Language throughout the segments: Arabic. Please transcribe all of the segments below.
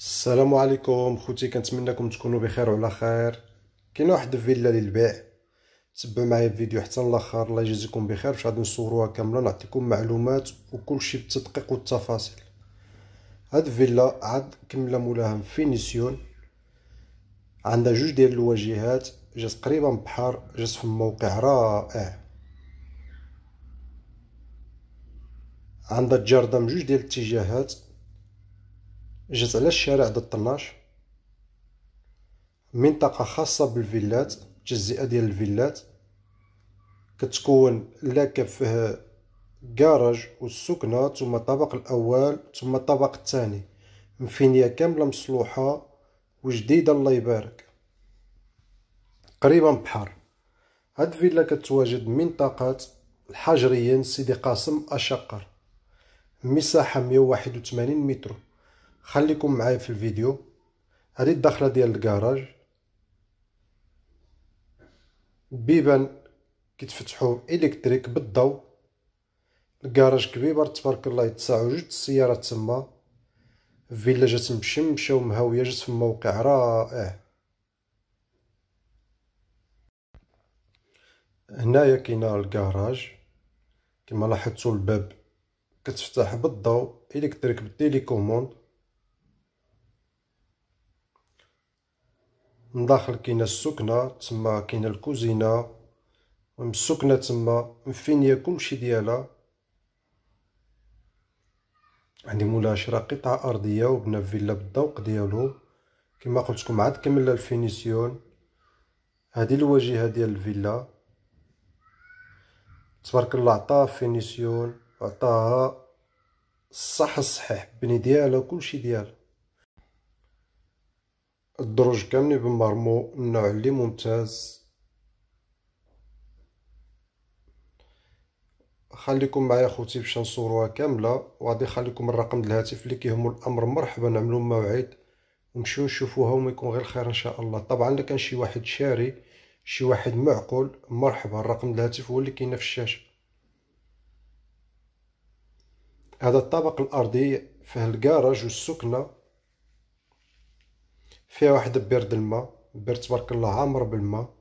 السلام عليكم خوتي كنتمنىكم تكونوا بخير وعلى خير كاينه واحد الفيلا للبيع تبعوا معايا الفيديو حتى الاخر الله يجازيكم بخير باش غادي نصوروها كامله نعطيكم معلومات شيء بالتدقيق والتفاصيل هاد الفيلا عاد كمله مولاها فينيسيون عندها جوج ديال الواجهات جات قريبا بحر جات في موقع رائع عندها جردم من جوج ديال الاتجاهات جات على الشارع د 12 منطقة خاصة بالفيلات تجزئة ديال الفيلات كتكون لا كفه كراج والسكنة ثم الطبق الأول ثم الطبق الثاني مفينية كاملة مصلوحة وجديدة الله يبارك قريبا بحر هاد الفيلا كتواجد منطقة الحجريين سيدي قاسم أشقر مساحة 181 متر خليكم معايا في الفيديو هذه الدخله ديال الكراج بيبان كيتفتحوا الكتريك بالضوء الكراج كبير تبارك الله يتساعوا جوج السيارات تما فيلا جات مشمشه ومهاويه جات في موقع رائع هنايا كاينه الكراج كما لاحظتوا الباب كتفتح بالضوء الكتريك بالتيليكوموند من داخل كاينه السكنه تما كاينه الكوزينه السكنه تما مفينيه كلشي ديالها عندي مولا شرا قطعه ارضيه وبنا فيلا بالذوق ديالو كما قلتكم عاد كملنا الفينيسيون هادي الواجهه ديال الفيلا تبارك الله عطاها فينيسيون عطاها الصح الصحيح بني ديالها كلشي ديالها الدروج كاملين بمرمو النوع اللي ممتاز خليكم معايا خوتي باش نصوروها كامله وغادي نخليكم الرقم ديال الهاتف اللي كيهمو الامر مرحبا نعملو موعد ونمشيو نشوفوها وما يكون غير خير ان شاء الله طبعا الا كان شي واحد شاري شي واحد معقول مرحبا الرقم ديال الهاتف هو اللي كاين في الشاشه هذا الطابق الارضي فيه الكراج والسكنه فيها واحد بير الماء بير تبارك الله عامر بالماء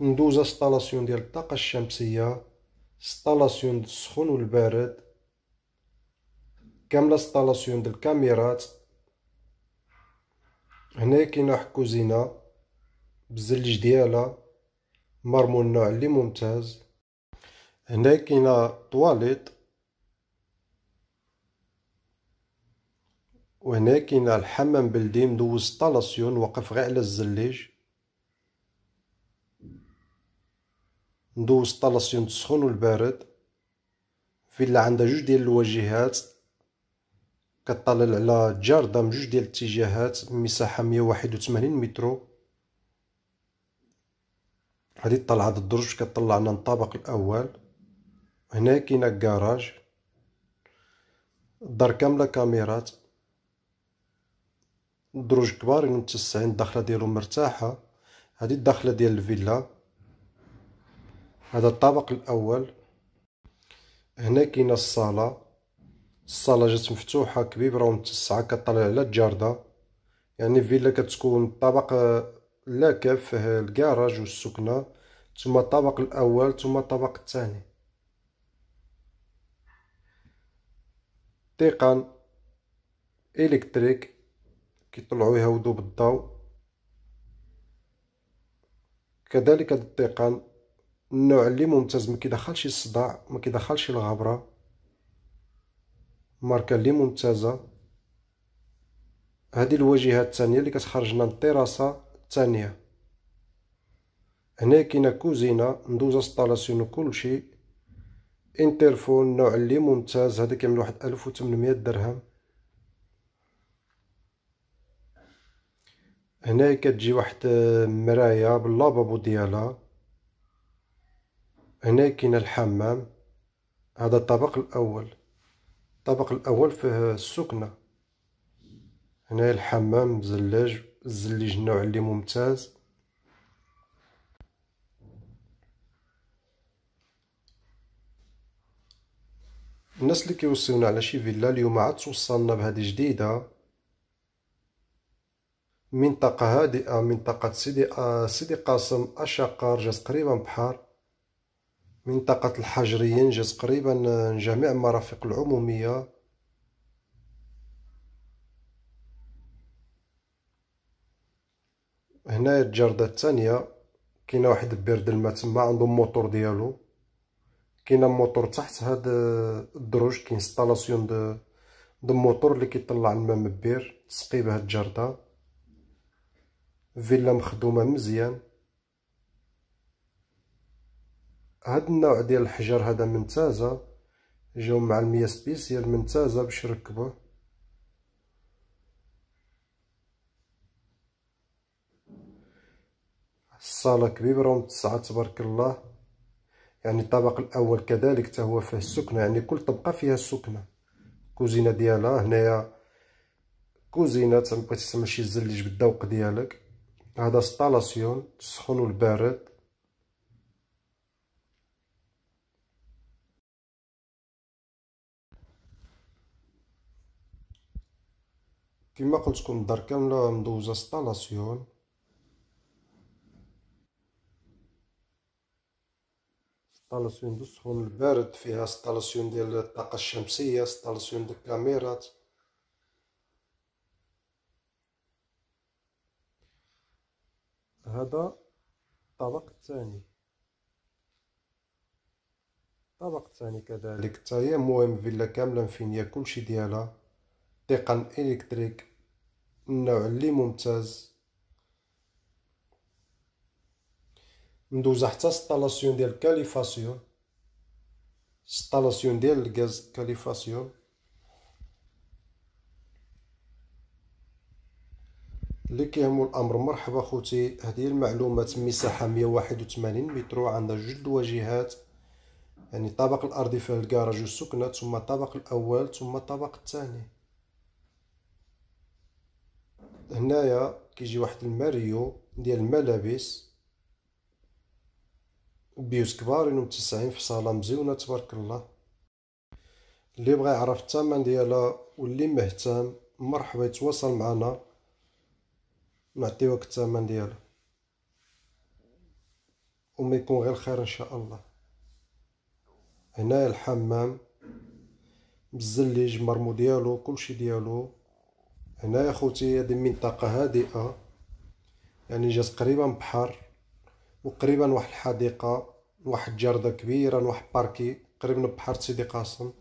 ندوز سطالاسيون ديال الطاقة الشمسية سطالاسيون ديال السخون والبارد كاملة سطالاسيون ديال الكاميرات هنا كاينة واحد كوزينة بالزلج ديالها مرمون النوع اللي ممتاز هنا كاينة طواليت وهنا كاين الحمام بلدي مدوز طالاسيون واقف غير على الزليج ندوز طالاسيون السخون والبارد فيلا عندها جوج ديال الواجهات كطلل على جاردة من جوج ديال الاتجاهات مساحة مية متر وثمانين مترو هادي الطلعة ضد الدرج كطلعنا الطابق الأول هنا كاين الكراج الدار كاملة كاميرات دروج كبار متسعين الدخله ديالهم مرتاحه هادي الدخله ديال الفيلا هذا الطابق الاول هنا كاينه الصاله الصاله جات مفتوحه كبيره ومتسعه كطلع على الجارده يعني الفيلا كتكون الطابق لا كاف فيه الكراج والسكنه ثم الطابق الاول ثم الطابق الثاني تيقان الكتريك كيطلعوا يهودوا بالضوء كذلك هذا الطيقان النوع اللي ممتاز ما كيدخلش الصداع ما كيدخلش الغبره ماركه اللي ممتازه هذه الواجهه الثانيه اللي كتخرج لنا الطراسه الثانيه هنا كاينه كوزينه ندوز استالاسيون وكلشي انترفون النوع اللي ممتاز هذا كيعمل واحد 1800 درهم هنا كتجي واحد المرايا آه، باللابابو ديالها هنا كاين الحمام هذا الطبق الاول الطبق الاول فيه السكنه هنا الحمام زلاج الزليج النوع اللي ممتاز الناس اللي كيوصيونا على شي فيلا اليوم عاد توصلنا بهذه جديده منطقة هادئة منطقة سيدي آه، سيدي قاسم أشقر جات قريبا بحر منطقة الحجريين جات قريبا آه، جميع المرافق العمومية هنايا الجردة الثانية كاينة واحد البرد الماء تما عندو موتور ديالو كاين موتور تحت هاد آه، الدروج كاين انستالاسيون دو دو موتور اللي كيطلع الماء من البير تسقي بها الجرده فيلا مخدومه مزيان هاد النوع ديال الحجر هذا ممتازه جاو مع المية سبيسيال ممتازه باش ركبوه الصاله كبيره ومتسعه تبارك الله يعني الطبق الاول كذلك حتى هو فيه السكنه يعني كل طبقه فيها السكنه كوزينه ديالها هنايا كوزينه تبقى تسمى شي الزلج بالذوق ديالك هذا اسطلسيون تسخن البارد كما قلتكم الدار كامله مدوزه ستالاسيون دو سخون البارد فيها ستالاسيون ديال الطاقه الشمسيه ستالاسيون ديال الكاميرات هذا الطبق الثاني الطبق الثاني كذلك تاهي مهم فيلا كامله مفينيه كلشي ديالها تقن الكتريك النوع اللي ممتاز ندوز حتى السطالاسيون ديال كاليفاسيون السطالاسيون ديال الغاز كاليفاسيون اللي كيهمو الامر مرحبا خوتي هذه المعلومات مساحه 181 متر وعندنا جوج الواجهات يعني الطابق الارضي فيه الكراج والسكنه ثم الطابق الاول ثم الطابق الثاني هنايا كيجي واحد الماريو ديال الملابس بيوت كبارين 90 في صاله مزيونه تبارك الله اللي بغى يعرف الثمن ديالها واللي مهتم مرحبا يتواصل معنا نعطيوك الثمن ديالو وما يكون غير خير ان شاء الله هنايا الحمام بالزليج مرمو ديالو كلشي ديالو هنايا خوتي هذه منطقه هادئه يعني جات قريبا بحر وقريبا واحد الحديقه واحد جردة كبيرة واحد باركي قريب من بحر سيدي قاسم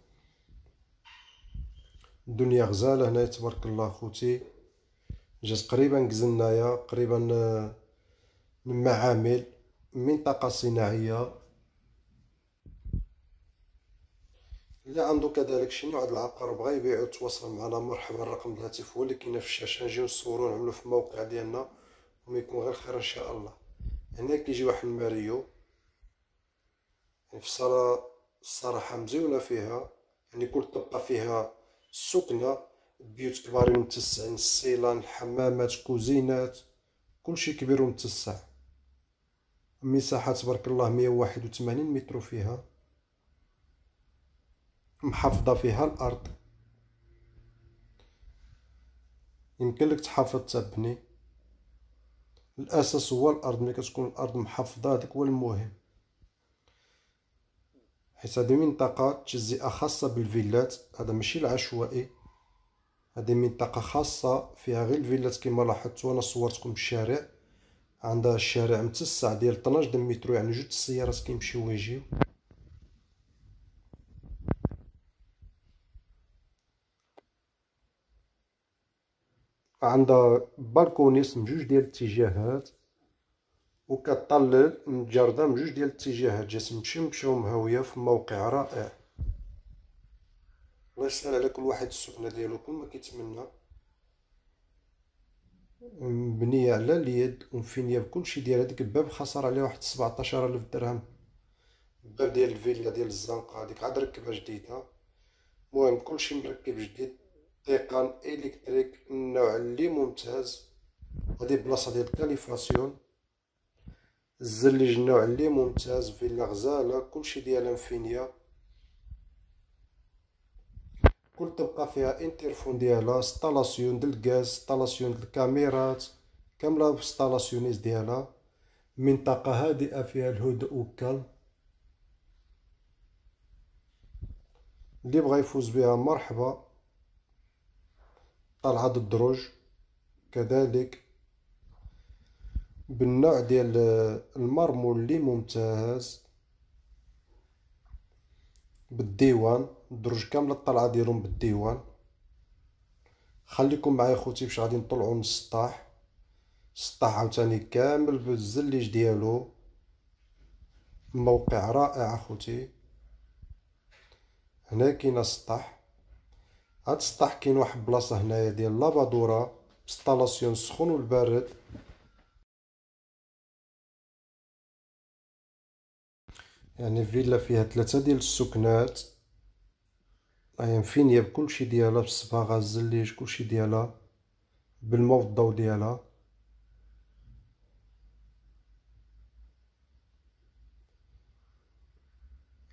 الدنيا غزالة هنا تبارك الله خوتي جات قريبا كزنايا قريبا آه، من معامل منطقة صناعية اللي عنده كذلك شي نوع د العقار بغا يبيعو تواصل معنا مرحبا الرقم الهاتف هو اللي كاين في الشاشة نجيو نصورو نعملو في الموقع ديالنا وما يكون غير خير ان شاء الله هنا كيجي واحد الماريو يعني في صالة الصراحة مزيونة فيها يعني كل طبقة فيها سكنة بيوت كبار ومتسعين الصيلان الحمامات كوزينات كلشي كبير ومتسع مساحة تبارك الله مية وواحد وثمانين متر فيها محافظة فيها الأرض يمكن لك تحافظ تبني الأساس هو الأرض ملي كتكون الأرض محافظة هذاك هو المهم حيت هذه منطقة تجزئة خاصة بالفيلات هذا ماشي العشوائي هذه منطقة خاصة فيها غير الفيلات كما لاحظتوا أنا صورتكم الشارع عندها الشارع متسع ديال 12 متر يعني جوج السيارات كيمشيو ويجيو عندها بالكونيس من جوج ديال الاتجاهات وكطلل من الجردة من جوج ديال الاتجاهات جات نمشيو نمشيو مهاوية في موقع رائع الله يسهل على كل واحد السكنه ديالو كل ما كيتمنى مبنيه على اليد ومفينيه بكلشي ديال هاديك الباب خسر عليه واحد سبعتاشر ألف درهم الباب ديال الفيلا ديال الزنقه هاديك عاد ركبها جديده المهم كلشي مركب جديد تيقان الكتريك النوع اللي ممتاز هادي بلاصه ديال كاليفاسيون الزلج النوع اللي ممتاز فيلا غزاله كلشي ديالها مفينيه كل تبقى فيها انترفون ديالها ستالاسيون ديال الغاز ستالاسيون ديال الكاميرات كاملة بستالاسيونيز ديالها منطقة هادئة فيها الهدوء والكلم اللي بغا يفوز بها مرحبا طلعة الدروج كذلك بالنوع ديال المرمول اللي ممتاز بالديوان الدرج كامل الطلعه ديالهم بالديوان خليكم معايا خوتي باش غادي نطلعوا من السطاح السطاح عاوتاني كامل بالزليج ديالو موقع رائع اخوتي هنا كاين السطح هاد السطح كاين واحد بلاصه هنايا ديال لابادوره انستالاسيون السخون والبارد يعني فيلا فيها ثلاثه ديال السكنات راهي مفينيه بكلشي ديالها بالصباغه الزليج كلشي ديالها بالما الضو ديالها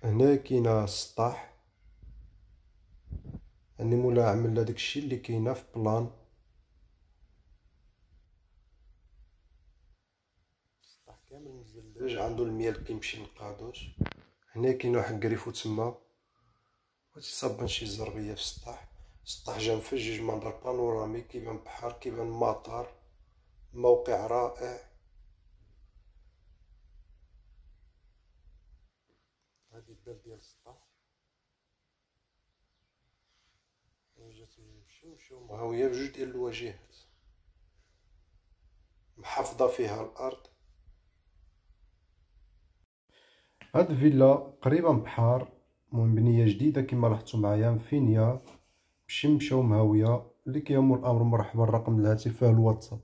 هنا كاينه السطح اني مولا عمل داك الشيء اللي كاينه في بلان السطح كامل مزلج عنده الميال كيمشي كيمشي القادوش هنا كاين واحد قريفو تما وتيصبن شي زربيه في السطح السطح جنفج جوج منظر بانورامي كيبان بحر كيبان مطار موقع رائع هادي الدار ديال السطح جات نمشيو نمشيو مهاويه بجوج ديال الواجهات محافظه فيها الارض هاد الفيلا قريبه من البحر المهم بنيه جديده كما لاحظتوا معايا مفينيه بشمشه ومهاويه اللي كيهم الامر مرحبا الرقم الهاتف فيه الواتساب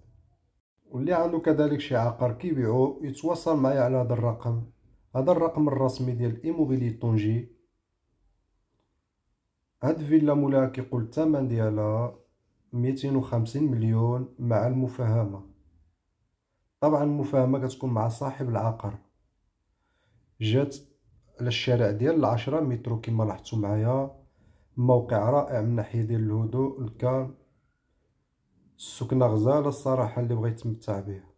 واللي عنده كذلك شي عقار كيبيعو يتواصل معايا على هذا الرقم هذا الرقم الرسمي ديال ايموبيلي طنجي هاد فيلا مولاها كيقول الثمن ديالها ميتين مليون مع المفاهمه طبعا المفاهمه كتكون مع صاحب العقار جات على الشارع ديال العشرة مترو كما لاحظتوا معايا موقع رائع من ناحيه ديال الهدوء الكالم السكنه غزاله الصراحه اللي بغيت يتمتع بها